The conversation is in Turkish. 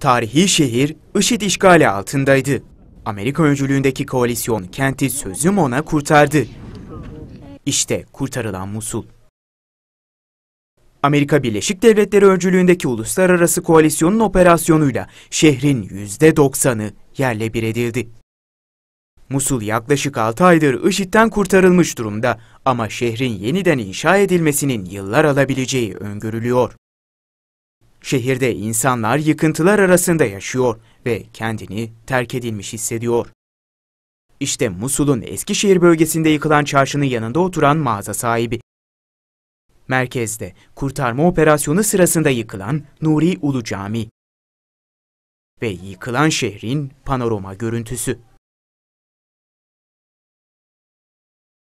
Tarihi şehir IŞİD işgali altındaydı. Amerika öncülüğündeki koalisyon kenti sözüm ona kurtardı. İşte kurtarılan Musul. Amerika Birleşik Devletleri öncülüğündeki uluslararası koalisyonun operasyonuyla şehrin yüzde doksanı yerle bir edildi. Musul yaklaşık 6 aydır IŞİD'den kurtarılmış durumda ama şehrin yeniden inşa edilmesinin yıllar alabileceği öngörülüyor. Şehirde insanlar yıkıntılar arasında yaşıyor ve kendini terk edilmiş hissediyor. İşte Musul'un Eskişehir bölgesinde yıkılan çarşının yanında oturan mağaza sahibi. Merkezde kurtarma operasyonu sırasında yıkılan Nuri Ulu Cami ve yıkılan şehrin panorama görüntüsü.